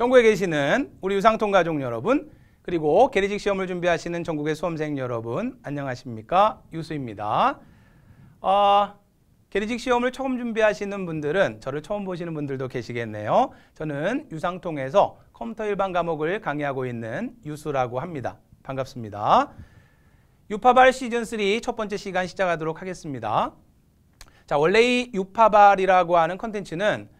전국에 계시는 우리 유상통 가족 여러분, 그리고 계리직 시험을 준비하시는 전국의 수험생 여러분, 안녕하십니까? 유수입니다. 아, 계리직 시험을 처음 준비하시는 분들은 저를 처음 보시는 분들도 계시겠네요. 저는 유상통에서 컴퓨터 일반 과목을 강의하고 있는 유수라고 합니다. 반갑습니다. 유파발 시즌3 첫 번째 시간 시작하도록 하겠습니다. 자, 원래 이 유파발이라고 하는 컨텐츠는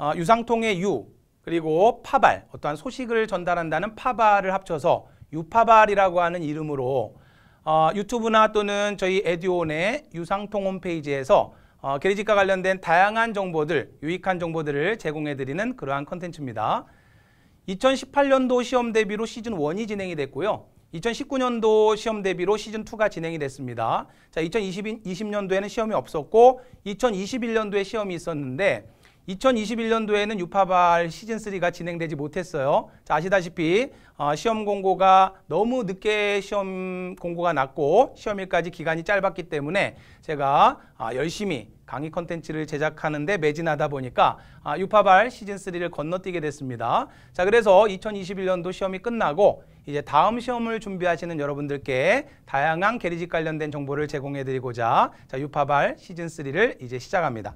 어, 유상통의 유, 그리고 파발, 어떠한 소식을 전달한다는 파발을 합쳐서 유파발이라고 하는 이름으로 어, 유튜브나 또는 저희 에듀온의 유상통 홈페이지에서 어, 게리직과 관련된 다양한 정보들, 유익한 정보들을 제공해드리는 그러한 컨텐츠입니다. 2018년도 시험 대비로 시즌 1이 진행이 됐고요. 2019년도 시험 대비로 시즌2가 진행이 됐습니다. 자, 2020, 년도에는 시험이 없었고 2021년도에 시험이 있었는데 2021년도에는 유파발 시즌3가 진행되지 못했어요. 자, 아시다시피 어, 시험 공고가 너무 늦게 시험 공고가 났고 시험일까지 기간이 짧았기 때문에 제가 아, 열심히 강의 컨텐츠를 제작하는데 매진하다 보니까 아, 유파발 시즌3를 건너뛰게 됐습니다. 자, 그래서 2021년도 시험이 끝나고 이제 다음 시험을 준비하시는 여러분들께 다양한 게리직 관련된 정보를 제공해드리고자 자, 유파발 시즌3를 이제 시작합니다.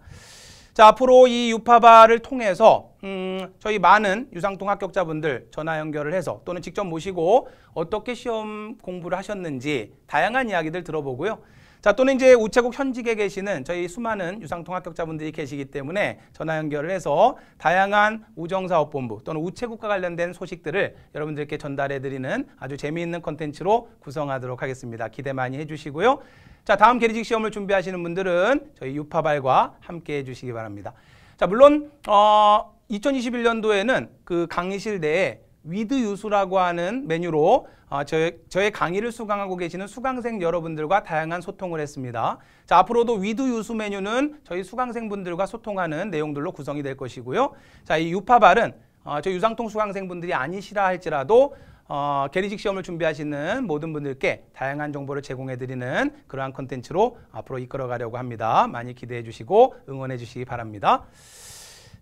자, 앞으로 이 유파바를 통해서 음, 저희 많은 유상통 합격자분들 전화 연결을 해서 또는 직접 모시고 어떻게 시험 공부를 하셨는지 다양한 이야기들 들어보고요. 자, 또는 이제 우체국 현직에 계시는 저희 수많은 유상통 합격자분들이 계시기 때문에 전화 연결을 해서 다양한 우정사업본부 또는 우체국과 관련된 소식들을 여러분들께 전달해드리는 아주 재미있는 컨텐츠로 구성하도록 하겠습니다. 기대 많이 해주시고요. 자, 다음 계리직 시험을 준비하시는 분들은 저희 유파발과 함께 해주시기 바랍니다. 자, 물론 어, 2021년도에는 그 강의실 내에 위드 유수라고 하는 메뉴로 어, 저의, 저의 강의를 수강하고 계시는 수강생 여러분들과 다양한 소통을 했습니다. 자, 앞으로도 위드 유수 메뉴는 저희 수강생분들과 소통하는 내용들로 구성이 될 것이고요. 자, 이 유파발은 어, 저 유상통 수강생분들이 아니시라 할지라도 어, 게리직 시험을 준비하시는 모든 분들께 다양한 정보를 제공해드리는 그러한 컨텐츠로 앞으로 이끌어가려고 합니다. 많이 기대해 주시고 응원해 주시기 바랍니다.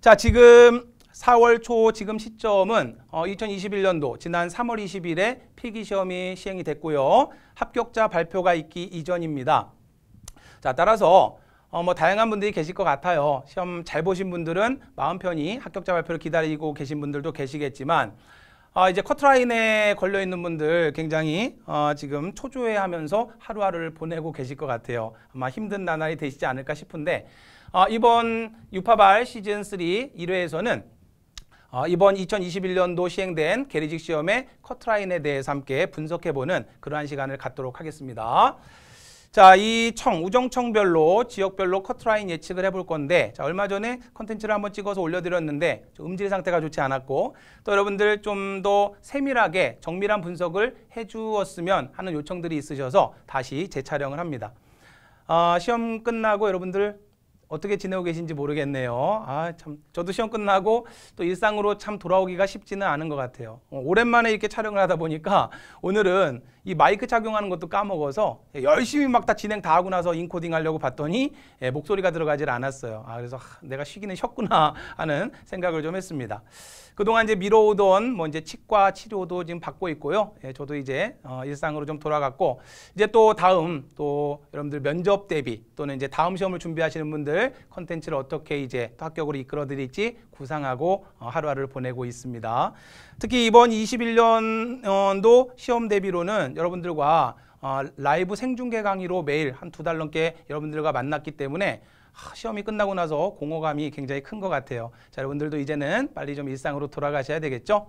자, 지금 4월 초 지금 시점은 2021년도 어, 지난 3월 20일에 필기시험이 시행이 됐고요. 합격자 발표가 있기 이전입니다. 자, 따라서 어, 뭐 다양한 분들이 계실 것 같아요. 시험 잘 보신 분들은 마음 편히 합격자 발표를 기다리고 계신 분들도 계시겠지만 아, 이제 커트라인에 걸려 있는 분들 굉장히 어, 지금 초조해하면서 하루하루를 보내고 계실 것 같아요. 아마 힘든 나날이 되시지 않을까 싶은데 어, 이번 유파발 시즌 3 1회에서는 어, 이번 2021년도 시행된 계리직 시험의 커트라인에 대해서 함께 분석해보는 그러한 시간을 갖도록 하겠습니다. 자, 이 청, 우정청별로 지역별로 커트라인 예측을 해볼 건데 자, 얼마 전에 컨텐츠를 한번 찍어서 올려드렸는데 음질 상태가 좋지 않았고 또 여러분들 좀 더 세밀하게 정밀한 분석을 해주었으면 하는 요청들이 있으셔서 다시 재촬영을 합니다. 아, 시험 끝나고 여러분들 어떻게 지내고 계신지 모르겠네요. 아, 참. 저도 시험 끝나고 또 일상으로 참 돌아오기가 쉽지는 않은 것 같아요. 어, 오랜만에 이렇게 촬영을 하다 보니까 오늘은 이 마이크 착용하는 것도 까먹어서 열심히 막 다 진행 다 하고 나서 인코딩 하려고 봤더니 예, 목소리가 들어가질 않았어요. 아, 그래서 하, 내가 쉬기는 쉬었구나 하는 생각을 좀 했습니다. 그동안 이제 미뤄오던 뭐 이제 치과 치료도 지금 받고 있고요. 예, 저도 이제 어, 일상으로 좀 돌아갔고 이제 또 다음 또 여러분들 면접 대비 또는 이제 다음 시험을 준비하시는 분들 컨텐츠를 어떻게 이제 합격으로 이끌어드릴지 구상하고 어, 하루하루를 보내고 있습니다. 특히 이번 21년도 시험 대비로는 여러분들과 어, 라이브 생중계 강의로 매일 한 두 달 넘게 여러분들과 만났기 때문에 하, 시험이 끝나고 나서 공허감이 굉장히 큰 것 같아요. 자, 여러분들도 이제는 빨리 좀 일상으로 돌아가셔야 되겠죠?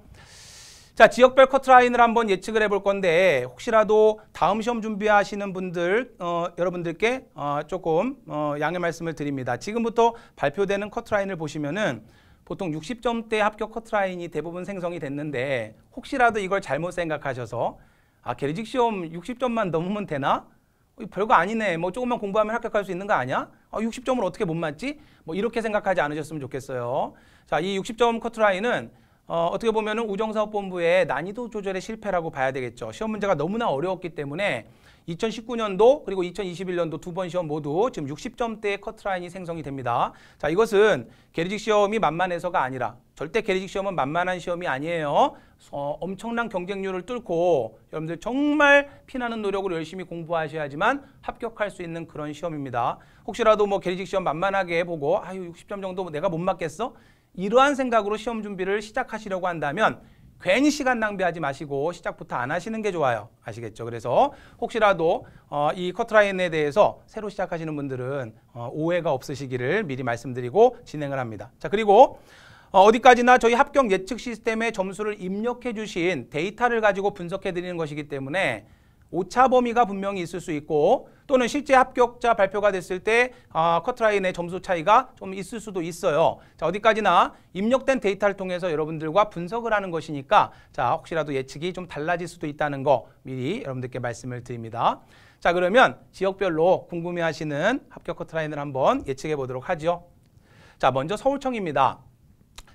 자, 지역별 커트라인을 한번 예측을 해볼 건데 혹시라도 다음 시험 준비하시는 분들, 어, 여러분들께 어, 조금 어, 양해 말씀을 드립니다. 지금부터 발표되는 커트라인을 보시면은 보통 60점대 합격 커트라인이 대부분 생성이 됐는데 혹시라도 이걸 잘못 생각하셔서 아 계리직 시험 60점만 넘으면 되나? 어, 별거 아니네. 뭐 조금만 공부하면 합격할 수 있는 거 아니야? 아, 어, 60점을 어떻게 못 맞지? 뭐 이렇게 생각하지 않으셨으면 좋겠어요. 자, 이 60점 커트라인은 어, 어떻게 보면 우정사업본부의 난이도 조절의 실패라고 봐야 되겠죠. 시험 문제가 너무나 어려웠기 때문에 2019년도 그리고 2021년도 두 번 시험 모두 지금 60점대의 커트라인이 생성이 됩니다. 자, 이것은 게리직 시험이 만만해서가 아니라 절대 게리직 시험은 만만한 시험이 아니에요. 어, 엄청난 경쟁률을 뚫고 여러분들 정말 피나는 노력으로 열심히 공부하셔야지만 합격할 수 있는 그런 시험입니다. 혹시라도 뭐 게리직 시험 만만하게 보고 아유 60점 정도 뭐 내가 못 맞겠어? 이러한 생각으로 시험 준비를 시작하시려고 한다면 괜히 시간 낭비하지 마시고 시작부터 안 하시는 게 좋아요. 아시겠죠? 그래서 혹시라도 어, 이 커트라인에 대해서 새로 시작하시는 분들은 어, 오해가 없으시기를 미리 말씀드리고 진행을 합니다. 자 그리고 어, 어디까지나 저희 합격 예측 시스템에 점수를 입력해 주신 데이터를 가지고 분석해 드리는 것이기 때문에 오차 범위가 분명히 있을 수 있고 또는 실제 합격자 발표가 됐을 때 아, 커트라인의 점수 차이가 좀 있을 수도 있어요. 자 어디까지나 입력된 데이터를 통해서 여러분들과 분석을 하는 것이니까 자 혹시라도 예측이 좀 달라질 수도 있다는 거 미리 여러분들께 말씀을 드립니다. 자 그러면 지역별로 궁금해하시는 합격 커트라인을 한번 예측해 보도록 하죠. 자 먼저 서울청입니다.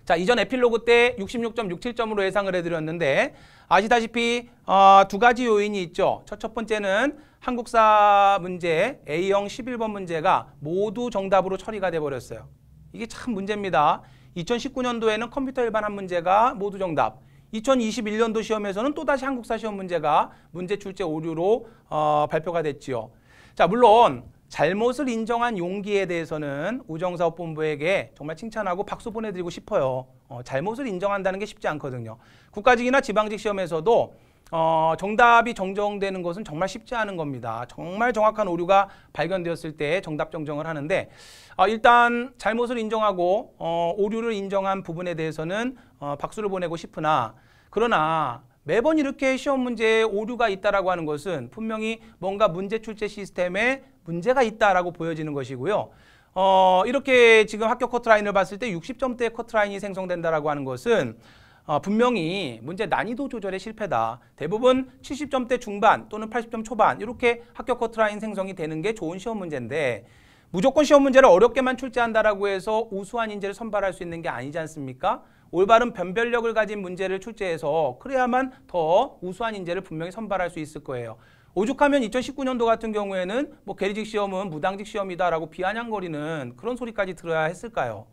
자, 이전 에필로그 때 66.67점으로 예상을 해드렸는데 아시다시피 어, 두 가지 요인이 있죠. 첫, 첫 번째는 한국사 문제 A형 11번 문제가 모두 정답으로 처리가 돼버렸어요. 이게 참 문제입니다. 2019년도에는 컴퓨터 일반한 문제가 모두 정답, 2021년도 시험에서는 또다시 한국사 시험 문제가 문제 출제 오류로 어, 발표가 됐지요. 자, 물론 잘못을 인정한 용기에 대해서는 우정사업본부에게 정말 칭찬하고 박수 보내드리고 싶어요. 어, 잘못을 인정한다는 게 쉽지 않거든요. 국가직이나 지방직 시험에서도 어, 정답이 정정되는 것은 정말 쉽지 않은 겁니다. 정말 정확한 오류가 발견되었을 때 정답 정정을 하는데 어, 일단 잘못을 인정하고 어, 오류를 인정한 부분에 대해서는 어, 박수를 보내고 싶으나 그러나 매번 이렇게 시험 문제에 오류가 있다라고 하는 것은 분명히 뭔가 문제 출제 시스템에 문제가 있다라고 보여지는 것이고요. 어, 이렇게 지금 합격 커트라인을 봤을 때 60점대 커트라인이 생성된다라고 하는 것은 어, 분명히 문제 난이도 조절의 실패다. 대부분 70점대 중반 또는 80점 초반 이렇게 합격 커트라인 생성이 되는 게 좋은 시험 문제인데 무조건 시험 문제를 어렵게만 출제한다라고 해서 우수한 인재를 선발할 수 있는 게 아니지 않습니까? 올바른 변별력을 가진 문제를 출제해서 그래야만 더 우수한 인재를 분명히 선발할 수 있을 거예요. 오죽하면 2019년도 같은 경우에는 뭐 계리직 시험은 무당직 시험이다라고 비아냥거리는 그런 소리까지 들어야 했을까요?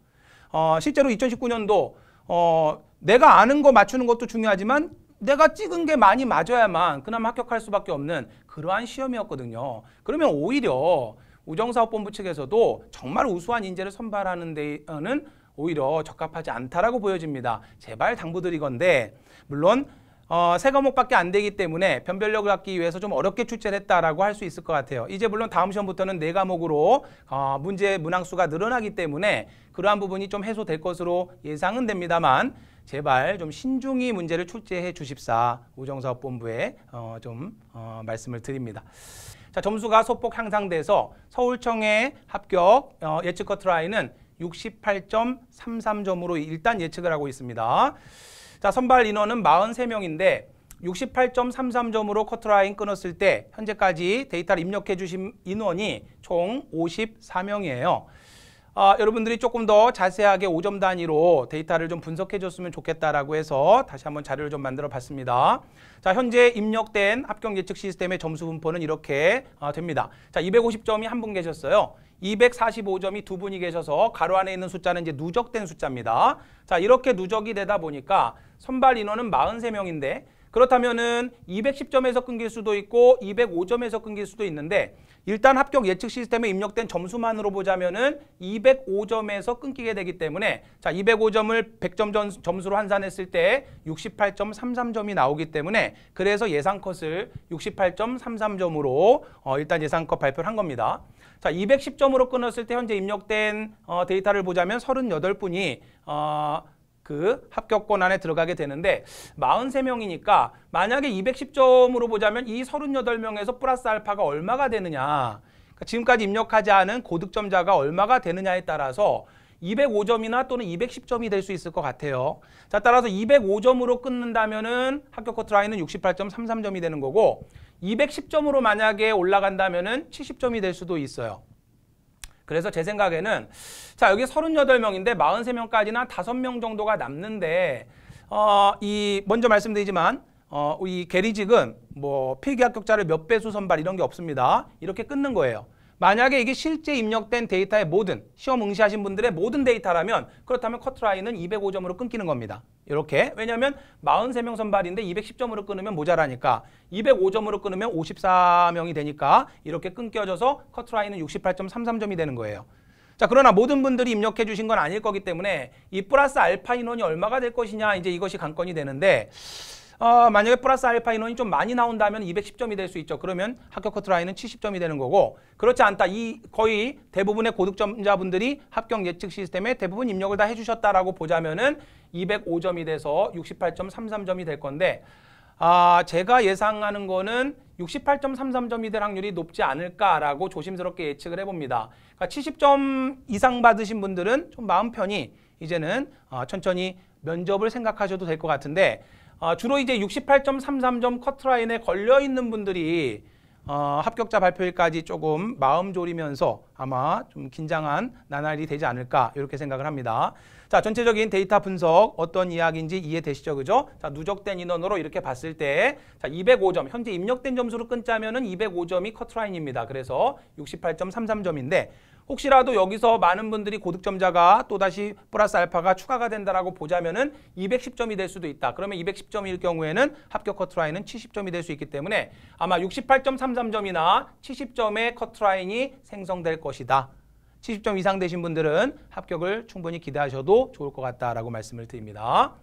어, 실제로 2019년도 어, 내가 아는 거 맞추는 것도 중요하지만 내가 찍은 게 많이 맞아야만 그나마 합격할 수밖에 없는 그러한 시험이었거든요. 그러면 오히려 우정사업본부 측에서도 정말 우수한 인재를 선발하는 데는 오히려 적합하지 않다라고 보여집니다. 제발 당부드리건데 물론 어, 세 과목밖에 안 되기 때문에 변별력을 갖기 위해서 좀 어렵게 출제를 했다라고 할 수 있을 것 같아요. 이제 물론 다음 시험부터는 네 과목으로 어, 문제 문항수가 늘어나기 때문에 그러한 부분이 좀 해소될 것으로 예상은 됩니다만 제발 좀 신중히 문제를 출제해 주십사 우정사업본부에 어, 좀 어, 말씀을 드립니다. 자 점수가 소폭 향상돼서 서울청의 합격 어, 예측 커트라인은 68.33점으로 일단 예측을 하고 있습니다. 자, 선발 인원은 43명인데 68.33점으로 커트라인 끊었을 때 현재까지 데이터를 입력해 주신 인원이 총 54명이에요. 아, 여러분들이 조금 더 자세하게 5점 단위로 데이터를 좀 분석해 줬으면 좋겠다라고 해서 다시 한번 자료를 좀 만들어 봤습니다. 자, 현재 입력된 합격 예측 시스템의 점수 분포는 이렇게 아, 됩니다. 자, 250점이 한 분 계셨어요. 245점이 두 분이 계셔서 가로 안에 있는 숫자는 이제 누적된 숫자입니다. 자, 이렇게 누적이 되다 보니까 선발 인원은 43명인데 그렇다면은 210점에서 끊길 수도 있고 205점에서 끊길 수도 있는데 일단 합격 예측 시스템에 입력된 점수만으로 보자면은 205점에서 끊기게 되기 때문에 자 205점을 100점 전, 점수로 환산했을 때 68.33점이 나오기 때문에 그래서 예상컷을 68.33점으로 어, 일단 예상컷 발표를 한 겁니다. 자, 210점으로 끊었을 때 현재 입력된 어, 데이터를 보자면 38분이 어, 그 합격권 안에 들어가게 되는데 43명이니까 만약에 210점으로 보자면 이 38명에서 플러스 알파가 얼마가 되느냐 그러니까 지금까지 입력하지 않은 고득점자가 얼마가 되느냐에 따라서 205점이나 또는 210점이 될 수 있을 것 같아요. 자, 따라서 205점으로 끊는다면은 합격 커트라인은 68.33점이 되는 거고 210점으로 만약에 올라간다면은 70점이 될 수도 있어요. 그래서 제 생각에는 자, 여기 38명인데 43명까지나 5명 정도가 남는데 어, 이 먼저 말씀드리지만 어, 이 게리직은 뭐 필기 합격자를 몇 배수 선발 이런 게 없습니다. 이렇게 끊는 거예요. 만약에 이게 실제 입력된 데이터의 모든 시험 응시하신 분들의 모든 데이터라면 그렇다면 커트라인은 205점으로 끊기는 겁니다. 이렇게 왜냐하면 43명 선발인데 210점으로 끊으면 모자라니까 205점으로 끊으면 54명이 되니까 이렇게 끊겨져서 커트라인은 68.33점이 되는 거예요. 자 그러나 모든 분들이 입력해 주신 건 아닐 거기 때문에 이 플러스 알파 인원이 얼마가 될 것이냐 이제 이것이 관건이 되는데 어, 만약에 플러스 알파 인원이 좀 많이 나온다면 210점이 될 수 있죠. 그러면 합격 커트라인은 70점이 되는 거고 그렇지 않다. 이 거의 대부분의 고득점자분들이 합격 예측 시스템에 대부분 입력을 다 해주셨다라고 보자면은 205점이 돼서 68.33점이 될 건데 아, 제가 예상하는 거는 68.33점이 될 확률이 높지 않을까라고 조심스럽게 예측을 해봅니다. 그러니까 70점 이상 받으신 분들은 좀 마음 편히 이제는 어, 천천히 면접을 생각하셔도 될 것 같은데 아, 주로 이제 68.33점 커트라인에 걸려 있는 분들이 어, 합격자 발표일까지 조금 마음 졸이면서 아마 좀 긴장한 나날이 되지 않을까 이렇게 생각을 합니다. 자 전체적인 데이터 분석 어떤 이야기인지 이해되시죠? 그죠? 자 누적된 인원으로 이렇게 봤을 때자 205점 현재 입력된 점수로 끊자면은 205점이 커트라인입니다. 그래서 68.33점인데 혹시라도 여기서 많은 분들이 고득점자가 또다시 플러스 알파가 추가가 된다라고 보자면은 210점이 될 수도 있다. 그러면 210점일 경우에는 합격 커트라인은 70점이 될 수 있기 때문에 아마 68.33점이나 70점의 커트라인이 생성될 것이다. 70점 이상 되신 분들은 합격을 충분히 기대하셔도 좋을 것 같다라고 말씀을 드립니다.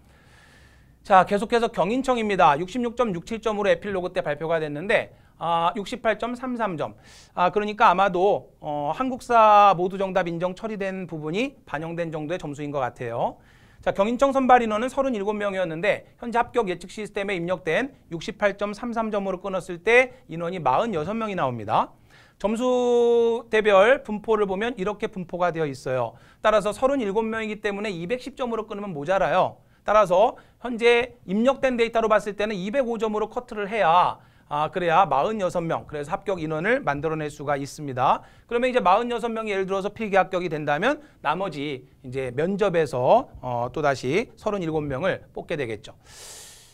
자, 계속해서 경인청입니다. 66.67점으로 에필로그 때 발표가 됐는데 아, 68.33점. 아, 그러니까 아마도 어, 한국사 모두 정답 인정 처리된 부분이 반영된 정도의 점수인 것 같아요. 자, 경인청 선발 인원은 37명이었는데 현재 합격 예측 시스템에 입력된 68.33점으로 끊었을 때 인원이 46명이 나옵니다. 점수 대별 분포를 보면 이렇게 분포가 되어 있어요. 따라서 37명이기 때문에 210점으로 끊으면 모자라요. 따라서 현재 입력된 데이터로 봤을 때는 205점으로 커트를 해야 아, 그래야 46명, 그래서 합격 인원을 만들어낼 수가 있습니다. 그러면 이제 46명이 예를 들어서 필기 합격이 된다면 나머지 이제 면접에서 어, 또다시 37명을 뽑게 되겠죠.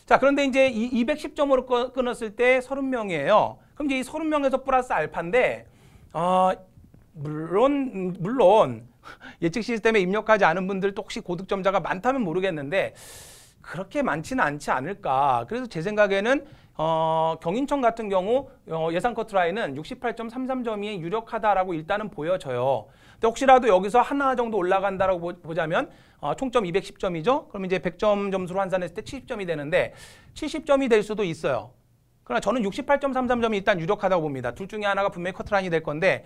자, 그런데 이제 이 210점으로 끊었을 때 30명이에요. 그럼 이제 이 30명에서 플러스 알파인데, 어, 물론, 물론, 예측 시스템에 입력하지 않은 분들도 혹시 고득점자가 많다면 모르겠는데, 그렇게 많지는 않지 않을까. 그래서 제 생각에는 어, 경인청 같은 경우 어, 예상 커트라인은 68.33점이 유력하다라고 일단은 보여져요. 근데 혹시라도 여기서 하나 정도 올라간다라고 보, 자면 어, 총점 210점이죠. 그럼 이제 100점 점수로 환산했을 때 70점이 되는데 70점이 될 수도 있어요. 그러나 저는 68.33점이 일단 유력하다고 봅니다. 둘 중에 하나가 분명히 커트라인이 될 건데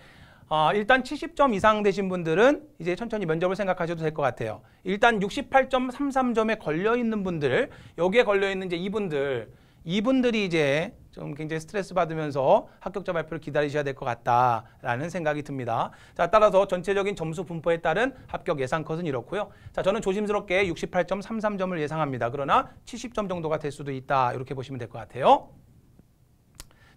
어, 일단 70점 이상 되신 분들은 이제 천천히 면접을 생각하셔도 될 것 같아요. 일단 68.33점에 걸려있는 분들, 여기에 걸려있는 이제 이분들 이분들이 이제 좀 굉장히 스트레스 받으면서 합격자 발표를 기다리셔야 될 것 같다라는 생각이 듭니다. 자, 따라서 전체적인 점수 분포에 따른 합격 예상 컷은 이렇고요. 자, 저는 조심스럽게 68.33점을 예상합니다. 그러나 70점 정도가 될 수도 있다. 이렇게 보시면 될 것 같아요.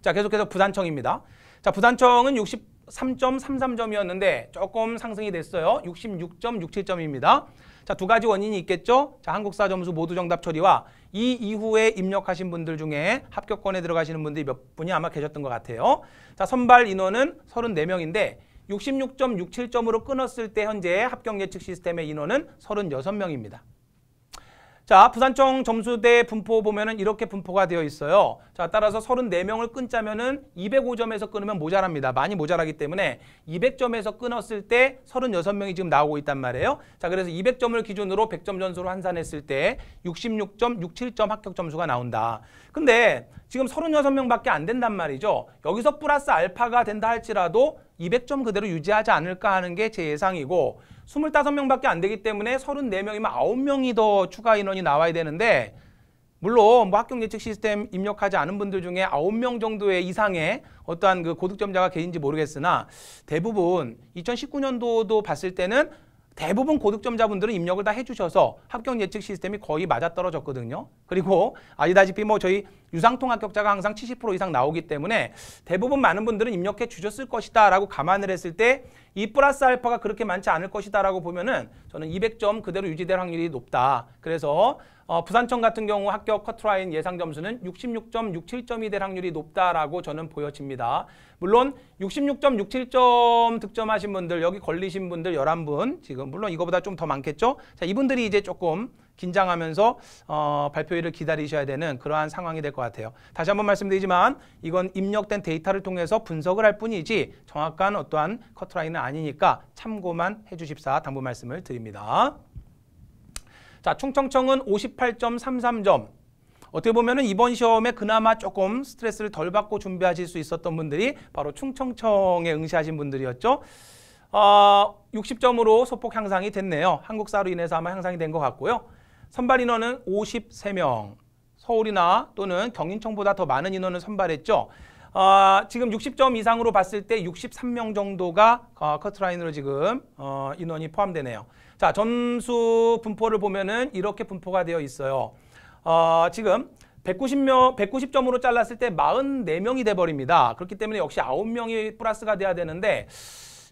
자, 계속해서 부산청입니다. 자, 부산청은 63.33점이었는데 조금 상승이 됐어요. 66.67점입니다. 자, 두 가지 원인이 있겠죠. 자, 한국사 점수 모두 정답 처리와 이 이후에 입력하신 분들 중에 합격권에 들어가시는 분들이 몇 분이 아마 계셨던 것 같아요. 자, 선발 인원은 34명인데 66.67점으로 끊었을 때 현재 합격 예측 시스템의 인원은 36명입니다. 자, 부산청 점수대 분포 보면은 이렇게 분포가 되어 있어요. 자, 따라서 34명을 끊자면은 205점에서 끊으면 모자랍니다. 많이 모자라기 때문에 200점에서 끊었을 때 36명이 지금 나오고 있단 말이에요. 자, 그래서 200점을 기준으로 100점 점수로 환산했을 때 66.67점 점 합격 점수가 나온다. 근데 지금 36명밖에 안 된단 말이죠. 여기서 플러스 알파가 된다 할지라도 200점 그대로 유지하지 않을까 하는 게 제 예상이고 2 5 명밖에안 되기 때문에 3 4 명이면 9 명이더 추가 인원이 나와야 되는데 물론 뭐 합격 예측 시스템 입력하지 않은 분들 중에 9명 정도의 이상의 어떠한 그 고득점자가 계신지 모르겠으나 대부분 2019년도도 봤을 때는 대부분 고득점자분들은 입력을 다 해주셔서 합격 예측 시스템이 거의 맞아떨어졌거든요. 그리고 아시다시피 뭐 저희 유상통 합격자가 항상 70% 이상 나오기 때문에 대부분 많은 분들은 입력해 주셨을 것이다 라고 감안을 했을 때 이 플러스 알파가 그렇게 많지 않을 것이다 라고 보면은 저는 200점 그대로 유지될 확률이 높다. 그래서 어, 부산청 같은 경우 합격 커트라인 예상 점수는 66.67점이 될 확률이 높다라고 저는 보여집니다. 물론 66.67점 득점하신 분들, 여기 걸리신 분들 11분, 지금 물론 이거보다 좀 더 많겠죠? 자, 이분들이 이제 조금 긴장하면서 어, 발표일을 기다리셔야 되는 그러한 상황이 될 것 같아요. 다시 한번 말씀드리지만 이건 입력된 데이터를 통해서 분석을 할 뿐이지 정확한 어떠한 커트라인은 아니니까 참고만 해주십사 당부 말씀을 드립니다. 자, 충청청은 58.33점. 어떻게 보면 은 이번 시험에 그나마 조금 스트레스를 덜 받고 준비하실 수 있었던 분들이 바로 충청청에 응시하신 분들이었죠. 어, 아, 60점으로 소폭 향상이 됐네요. 한국사로 인해서 아마 향상이 된 것 같고요. 선발 인원은 53명. 서울이나 또는 경인청보다 더 많은 인원을 선발했죠. 어, 지금 60점 이상으로 봤을 때 63명 정도가 어, 커트라인으로 지금 어, 인원이 포함되네요. 자, 점수 분포를 보면은 이렇게 분포가 되어 있어요. 어, 지금 190명, 190점으로 잘랐을 때 44명이 돼버립니다. 그렇기 때문에 역시 9명이 플러스가 돼야 되는데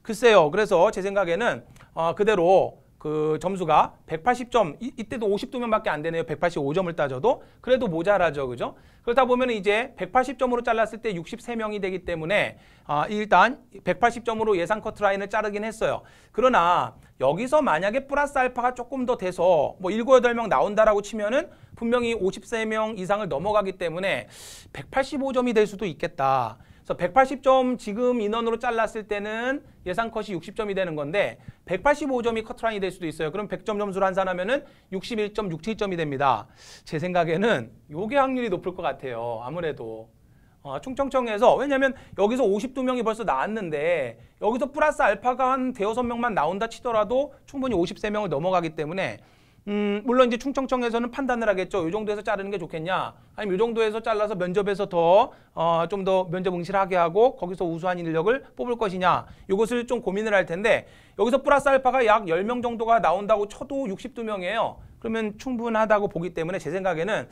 글쎄요. 그래서 제 생각에는 어, 그대로 그 점수가 180점 이, 이때도 52명밖에 안 되네요. 185점을 따져도 그래도 모자라죠. 그죠? 그렇다 보면 이제 180점으로 잘랐을 때 63명이 되기 때문에 아, 일단 180점으로 예상 커트라인을 자르긴 했어요. 그러나 여기서 만약에 플러스 알파가 조금 더 돼서 뭐 7, 8명 나온다라고 치면은 분명히 53명 이상을 넘어가기 때문에 185점이 될 수도 있겠다. 그래서 180점 지금 인원으로 잘랐을 때는 예상 컷이 60점이 되는 건데 185점이 커트라인이 될 수도 있어요. 그럼 100점 점수로 환산하면 은 61.67점이 됩니다. 제 생각에는 요게 확률이 높을 것 같아요. 아무래도. 어, 충청청에서 왜냐면 여기서 52명이 벌써 나왔는데 여기서 플러스 알파가 한 대여섯 명만 나온다 치더라도 충분히 53명을 넘어가기 때문에 음, 물론 이제 충청청에서는 판단을 하겠죠. 이 정도에서 자르는 게 좋겠냐? 아니면 이 정도에서 잘라서 면접에서 더, 어, 좀 더 면접 응시하게 하고 거기서 우수한 인력을 뽑을 것이냐? 이것을 좀 고민을 할 텐데 여기서 플러스 알파가 약 10명 정도가 나온다고 쳐도 62명이에요. 그러면 충분하다고 보기 때문에 제 생각에는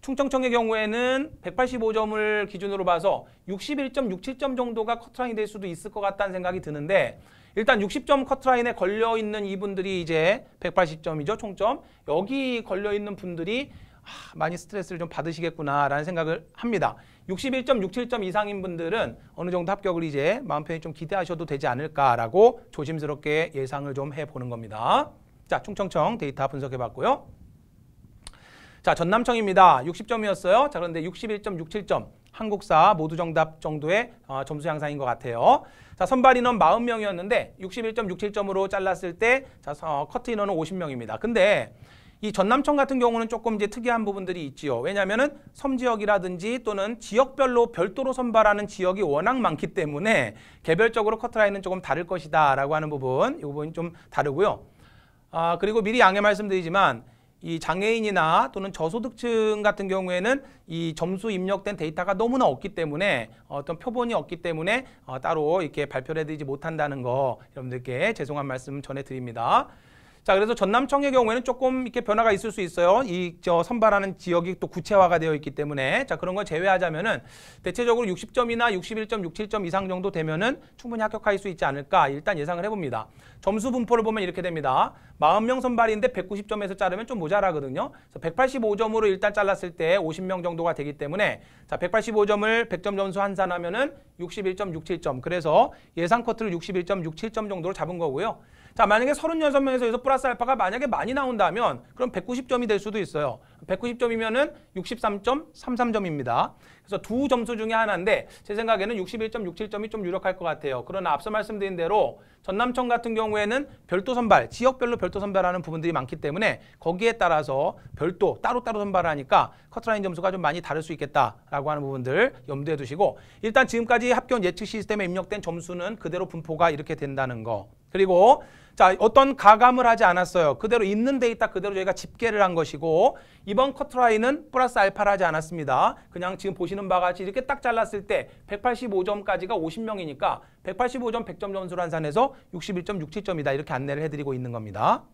충청청의 경우에는 185점을 기준으로 봐서 61.67점 정도가 커트라인이 될 수도 있을 것 같다는 생각이 드는데 일단 60점 커트라인에 걸려있는 이분들이 이제 180점이죠. 총점. 여기 걸려있는 분들이 아, 많이 스트레스를 좀 받으시겠구나라는 생각을 합니다. 61점, 67점 이상인 분들은 어느 정도 합격을 이제 마음 편히 좀 기대하셔도 되지 않을까라고 조심스럽게 예상을 좀 해보는 겁니다. 자, 충청청 데이터 분석해봤고요. 자, 전남청입니다. 60점이었어요. 자, 그런데 61.67점. 한국사 모두 정답 정도의 어, 점수 향상인 것 같아요. 자, 선발 인원 40명이었는데 61.67점으로 잘랐을 때 자, 어, 커트 인원은 50명입니다. 근데 이 전남청 같은 경우는 조금 이제 특이한 부분들이 있지요. 왜냐하면은 섬지역이라든지 또는 지역별로 별도로 선발하는 지역이 워낙 많기 때문에 개별적으로 커트라인은 조금 다를 것이다라고 하는 부분, 이 부분 이좀 다르고요. 아 그리고 미리 양해 말씀드리지만 이 장애인이나 또는 저소득층 같은 경우에는 이 점수 입력된 데이터가 너무나 없기 때문에 어떤 표본이 없기 때문에 어, 따로 이렇게 발표를 해드리지 못한다는 거 여러분들께 죄송한 말씀 전해드립니다. 자, 그래서 전남청의 경우에는 조금 이렇게 변화가 있을 수 있어요. 이 저 선발하는 지역이 또 구체화가 되어 있기 때문에 자, 그런 걸 제외하자면은 대체적으로 60점이나 61점, 67점 이상 정도 되면은 충분히 합격할 수 있지 않을까 일단 예상을 해 봅니다. 점수 분포를 보면 이렇게 됩니다. 40명 선발인데 190점에서 자르면 좀 모자라거든요. 그래서 185점으로 일단 잘랐을 때 50명 정도가 되기 때문에 자, 185점을 100점 점수 환산하면은 61.67점. 그래서 예상 커트를 61.67점 정도로 잡은 거고요. 자 만약에 36명에서 여기서 플러스 알파가 만약에 많이 나온다면 그럼 190점이 될 수도 있어요. 190점이면은 63.33점입니다. 그래서 두 점수 중에 하나인데 제 생각에는 61.67점이 좀 유력할 것 같아요. 그러나 앞서 말씀드린 대로 전남청 같은 경우에는 별도 선발, 지역별로 별도 선발하는 부분들이 많기 때문에 거기에 따라서 별도 따로따로 선발하니까 커트라인 점수가 좀 많이 다를 수 있겠다라고 하는 부분들 염두에 두시고 일단 지금까지 합격 예측 시스템에 입력된 점수는 그대로 분포가 이렇게 된다는 거. 그리고 자 어떤 가감을 하지 않았어요. 그대로 있는 데이터 그대로 저희가 집계를 한 것이고 이번 커트라인은 플러스 알파를 하지 않았습니다. 그냥 지금 보시는 바와 같이 이렇게 딱 잘랐을 때 185점까지가 50명이니까 185점 100점 점수로 한산해서 61.67점이다 이렇게 안내를 해드리고 있는 겁니다.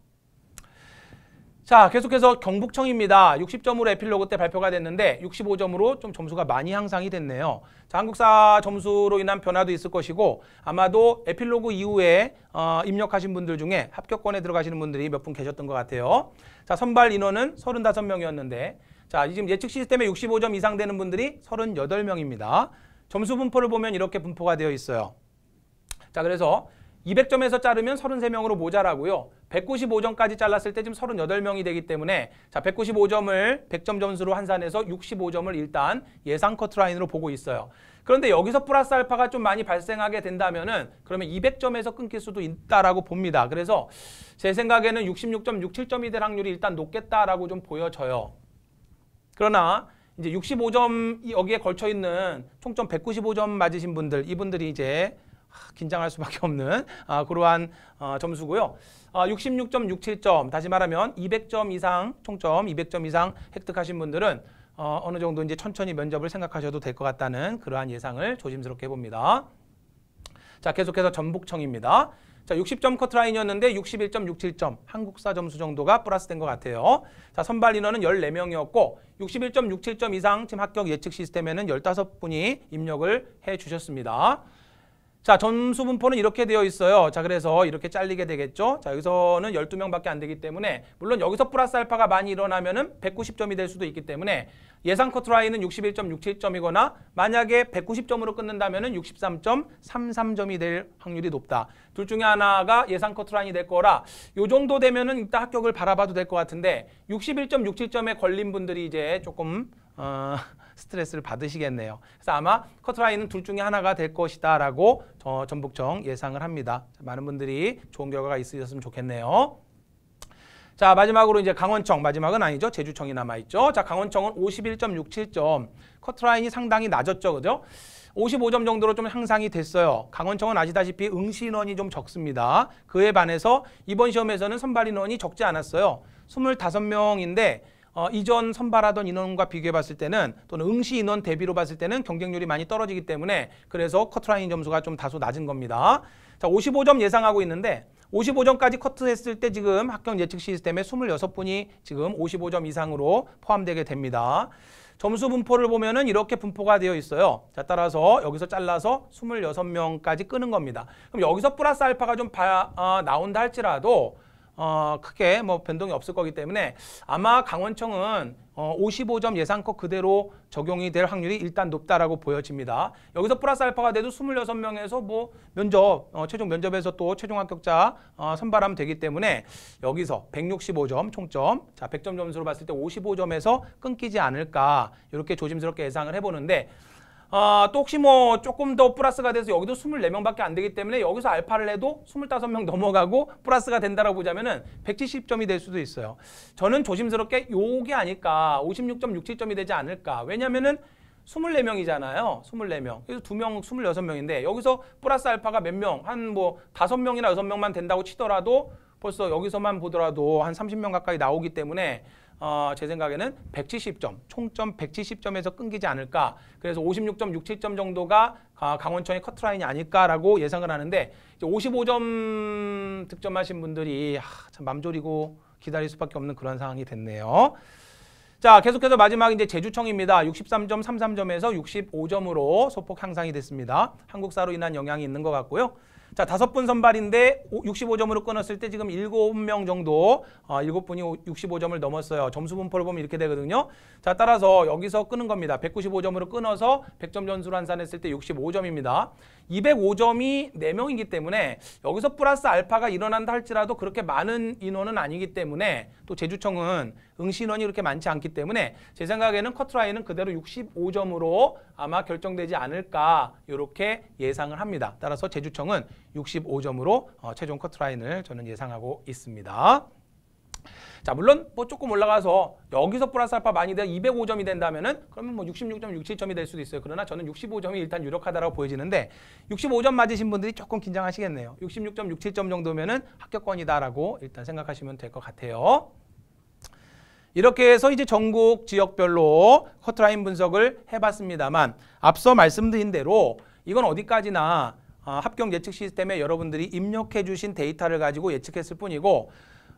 자, 계속해서 경북청입니다. 60점으로 에필로그 때 발표가 됐는데 65점으로 좀 점수가 많이 향상이 됐네요. 자, 한국사 점수로 인한 변화도 있을 것이고 아마도 에필로그 이후에 어, 입력하신 분들 중에 합격권에 들어가시는 분들이 몇 분 계셨던 것 같아요. 자, 선발 인원은 35명이었는데 자, 지금 예측 시스템에 65점 이상 되는 분들이 38명입니다. 점수 분포를 보면 이렇게 분포가 되어 있어요. 자, 그래서 200점에서 자르면 33명으로 모자라고요. 195점까지 잘랐을 때 지금 38명이 되기 때문에 자 195점을 100점 점수로 환산해서 65점을 일단 예상 커트라인으로 보고 있어요. 그런데 여기서 플러스 알파가 좀 많이 발생하게 된다면은 그러면 200점에서 끊길 수도 있다라고 봅니다. 그래서 제 생각에는 66.67점이 점될 확률이 일단 높겠다라고 좀 보여져요. 그러나 이제 65점 여기에 걸쳐 있는 총점 195점 맞으신 분들 이분들이 이제 긴장할 수밖에 없는 아, 그러한 아, 점수고요. 아, 66.67점, 다시 말하면 200점 이상, 총점 200점 이상 획득하신 분들은 어, 어느 정도 이제 천천히 면접을 생각하셔도 될 것 같다는 그러한 예상을 조심스럽게 해봅니다. 자, 계속해서 전북청입니다. 자, 60점 커트라인이었는데 61.67점, 한국사 점수 정도가 플러스된 것 같아요. 자, 선발 인원은 14명이었고 61.67점 이상 지금 합격 예측 시스템에는 15분이 입력을 해주셨습니다. 자, 점수 분포는 이렇게 되어 있어요. 자, 그래서 이렇게 잘리게 되겠죠. 자, 여기서는 12명밖에 안 되기 때문에 물론 여기서 플러스 알파가 많이 일어나면은 190점이 될 수도 있기 때문에 예상 커트라인은 61.67점이거나 만약에 190점으로 끊는다면은 63.33점이 될 확률이 높다. 둘 중에 하나가 예상 커트라인이 될 거라 요 정도 되면은 이따 합격을 바라봐도 될 것 같은데 61.67점에 걸린 분들이 이제 조금 어 스트레스를 받으시겠네요. 그래서 아마 커트라인은 둘 중에 하나가 될 것이다 라고 전북청 예상을 합니다. 많은 분들이 좋은 결과가 있으셨으면 좋겠네요. 자 마지막으로 이제 강원청 마지막은 아니죠 제주청이 남아있죠 자 강원청은 51.67점 커트라인이 상당히 낮았죠 그죠 55점 정도로 좀 향상이 됐어요 강원청은 아시다시피 응시인원이 좀 적습니다 그에 반해서 이번 시험에서는 선발인원이 적지 않았어요 25명인데 어, 이전 선발하던 인원과 비교해 봤을 때는 또는 응시 인원 대비로 봤을 때는 경쟁률이 많이 떨어지기 때문에 그래서 커트라인 점수가 좀 다소 낮은 겁니다. 자, 55점 예상하고 있는데 55점까지 커트했을 때 지금 합격 예측 시스템에 26분이 지금 55점 이상으로 포함되게 됩니다. 점수 분포를 보면은 이렇게 분포가 되어 있어요. 자, 따라서 여기서 잘라서 26명까지 끄는 겁니다. 그럼 여기서 플러스 알파가 좀 바, 아, 나온다 할지라도 어, 크게 뭐 변동이 없을 거기 때문에 아마 강원청은 어, 55점 예상컷 그대로 적용이 될 확률이 일단 높다라고 보여집니다. 여기서 플러스 알파가 돼도 26명에서 뭐 면접, 어, 최종 면접에서 또 최종 합격자 어, 선발하면 되기 때문에 여기서 165점 총점, 자 100점 점수로 봤을 때 55점에서 끊기지 않을까 이렇게 조심스럽게 예상을 해보는데 아, 또 혹시 뭐 조금 더 플러스가 돼서 여기도 24명밖에 안 되기 때문에 여기서 알파를 해도 25명 넘어가고 플러스가 된다라고 보자면은 170점이 될 수도 있어요. 저는 조심스럽게 요게 아닐까. 56.67점이 되지 않을까. 왜냐면은 24명이잖아요. 24명. 그래서 2명, 26명인데 여기서 플러스 알파가 몇 명? 한 뭐 5명이나 6명만 된다고 치더라도 벌써 여기서만 보더라도 한 30명 가까이 나오기 때문에 어, 제 생각에는 170점, 총점 170점에서 끊기지 않을까. 그래서 56.67점 점 정도가 강원천의 커트라인이 아닐까라고 예상을 하는데 55점 득점하신 분들이 아, 참 맘졸이고 기다릴 수밖에 없는 그런 상황이 됐네요. 자, 계속해서 마지막 이제 제주청입니다. 63.33점에서 점 65점으로 소폭 향상이 됐습니다. 한국사로 인한 영향이 있는 것 같고요. 자, 다섯 분 선발인데 65점으로 끊었을 때 지금 7명 정도, 아, 일 분이 65점을 넘었어요. 점수 분포를 보면 이렇게 되거든요. 자, 따라서 여기서 끊은 겁니다. 195점으로 끊어서 100점 전수로 환산했을 때 65점입니다. 205점이 4명이기 때문에 여기서 플러스 알파가 일어난다 할지라도 그렇게 많은 인원은 아니기 때문에 또 제주청은 응시인원이 그렇게 많지 않기 때문에 제 생각에는 커트라인은 그대로 65점으로 아마 결정되지 않을까 이렇게 예상을 합니다. 따라서 제주청은 65점으로 어, 최종 커트라인을 저는 예상하고 있습니다. 자 물론 뭐 조금 올라가서 여기서 플러스 알파 많이 돼 205점이 된다면은 그러면 뭐 66.67점이 될 수도 있어요. 그러나 저는 65점이 일단 유력하다라고 보여지는데 65점 맞으신 분들이 조금 긴장하시겠네요. 66.67점 점 정도면은 합격권이다라고 일단 생각하시면 될 것 같아요. 이렇게 해서 이제 전국 지역별로 커트라인 분석을 해봤습니다만 앞서 말씀드린 대로 이건 어디까지나 아, 합격 예측 시스템에 여러분들이 입력해 주신 데이터를 가지고 예측했을 뿐이고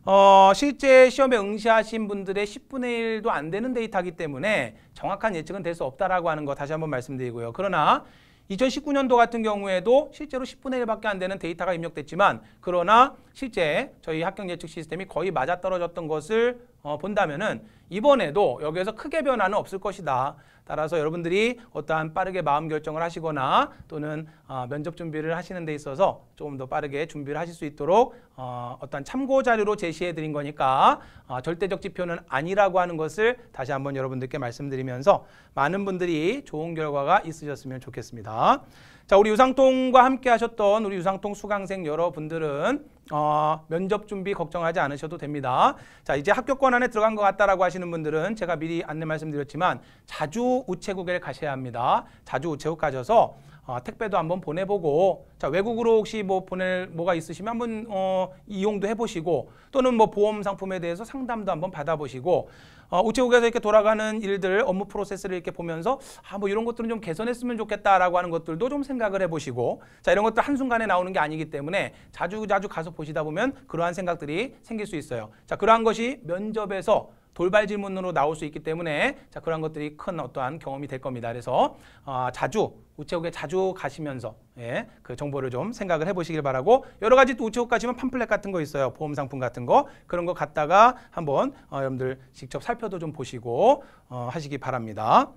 어, 실제 시험에 응시하신 분들의 10분의 1도 안 되는 데이터이기 때문에 정확한 예측은 될 수 없다라고 하는 거 다시 한번 말씀드리고요. 그러나 2019년도 같은 경우에도 실제로 10분의 1밖에 안 되는 데이터가 입력됐지만 그러나 실제 저희 합격 예측 시스템이 거의 맞아떨어졌던 것을 어, 본다면은 이번에도 여기에서 크게 변화는 없을 것이다. 따라서 여러분들이 어떠한 빠르게 마음 결정을 하시거나 또는 어, 면접 준비를 하시는 데 있어서 조금 더 빠르게 준비를 하실 수 있도록 어, 어떤 참고 자료로 제시해 드린 거니까 어, 절대적 지표는 아니라고 하는 것을 다시 한번 여러분들께 말씀드리면서 많은 분들이 좋은 결과가 있으셨으면 좋겠습니다. 자, 우리 유상통과 함께 하셨던 우리 유상통 수강생 여러분들은 어, 면접 준비 걱정하지 않으셔도 됩니다. 자, 이제 합격권 안에 들어간 것 같다라고 하시는 분들은 제가 미리 안내 말씀드렸지만 자주 우체국에 가셔야 합니다. 자주 우체국 가셔서 어, 택배도 한번 보내보고 자 외국으로 혹시 뭐 보낼 뭐가 있으시면 한번 어, 이용도 해보시고 또는 뭐 보험 상품에 대해서 상담도 한번 받아보시고 어, 우체국에서 이렇게 돌아가는 일들, 업무 프로세스를 이렇게 보면서 아, 뭐 이런 것들은 좀 개선했으면 좋겠다라고 하는 것들도 좀 생각을 해보시고 자, 이런 것들 한순간에 나오는 게 아니기 때문에 자주 자주 가서 보시다 보면 그러한 생각들이 생길 수 있어요. 자, 그러한 것이 면접에서 돌발 질문으로 나올 수 있기 때문에 자 그런 것들이 큰 어떠한 경험이 될 겁니다. 그래서 어, 자주 우체국에 자주 가시면서 예, 그 정보를 좀 생각을 해보시길 바라고 여러 가지 또 우체국 가시면 팜플렛 같은 거 있어요. 보험 상품 같은 거 그런 거 갖다가 한번 어, 여러분들 직접 살펴도 좀 보시고 어, 하시기 바랍니다.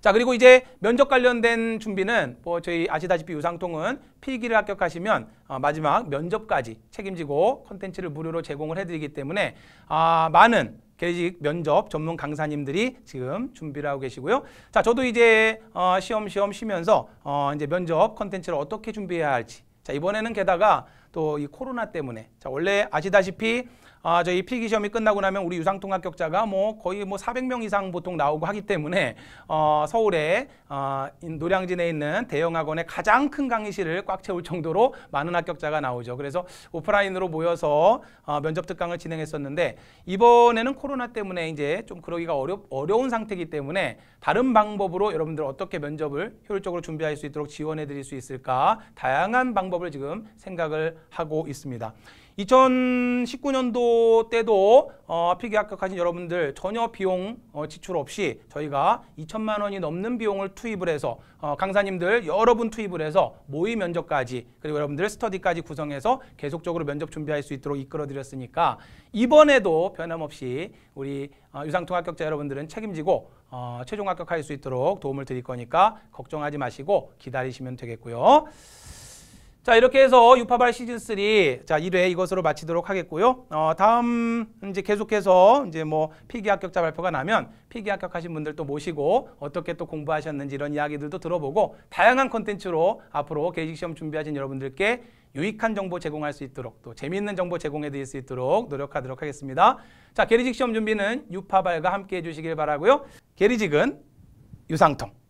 자 그리고 이제 면접 관련된 준비는 뭐 저희 아시다시피 유상통은 필기를 합격하시면 어, 마지막 면접까지 책임지고 컨텐츠를 무료로 제공을 해드리기 때문에 아, 많은 계직 면접 전문 강사님들이 지금 준비를 하고 계시고요. 자, 저도 이제 어, 시험시험 쉬면서 어, 이제 면접 컨텐츠를 어떻게 준비해야 할지. 자, 이번에는 게다가 또 이 코로나 때문에 자, 원래 아시다시피 아, 저희 필기 시험이 끝나고 나면 우리 유상통 합격자가 뭐 거의 뭐 400명 이상 보통 나오고 하기 때문에 어, 서울에 어, 노량진에 있는 대형 학원의 가장 큰 강의실을 꽉 채울 정도로 많은 합격자가 나오죠. 그래서 오프라인으로 모여서 어, 면접 특강을 진행했었는데 이번에는 코로나 때문에 이제 좀 그러기가 어려, 어려운 상태이기 때문에 다른 방법으로 여러분들 어떻게 면접을 효율적으로 준비할 수 있도록 지원해 드릴 수 있을까 다양한 방법을 지금 생각을 하고 있습니다. 2019년도 때도 어, 피계약격하신 여러분들 전혀 비용 어, 지출 없이 저희가 2천만 원이 넘는 비용을 투입을 해서 어, 강사님들 여러분 투입을 해서 모의 면접까지 그리고 여러분들 스터디까지 구성해서 계속적으로 면접 준비할 수 있도록 이끌어드렸으니까 이번에도 변함없이 우리 어, 유상통 합격자 여러분들은 책임지고 어, 최종 합격할 수 있도록 도움을 드릴 거니까 걱정하지 마시고 기다리시면 되겠고요. 자 이렇게 해서 유파발 시즌 3자 1회 이것으로 마치도록 하겠고요. 어, 다음 이제 계속해서 이제 뭐 필기 합격자 발표가 나면 필기 합격하신 분들 도 모시고 어떻게 또 공부하셨는지 이런 이야기들도 들어보고 다양한 컨텐츠로 앞으로 개식 시험 준비하신 여러분들께 유익한 정보 제공할 수 있도록 또 재미있는 정보 제공해 드릴 수 있도록 노력하도록 하겠습니다. 자 게리직 시험 준비는 유파발과 함께 해주시길 바라고요. 게리직은 유상통.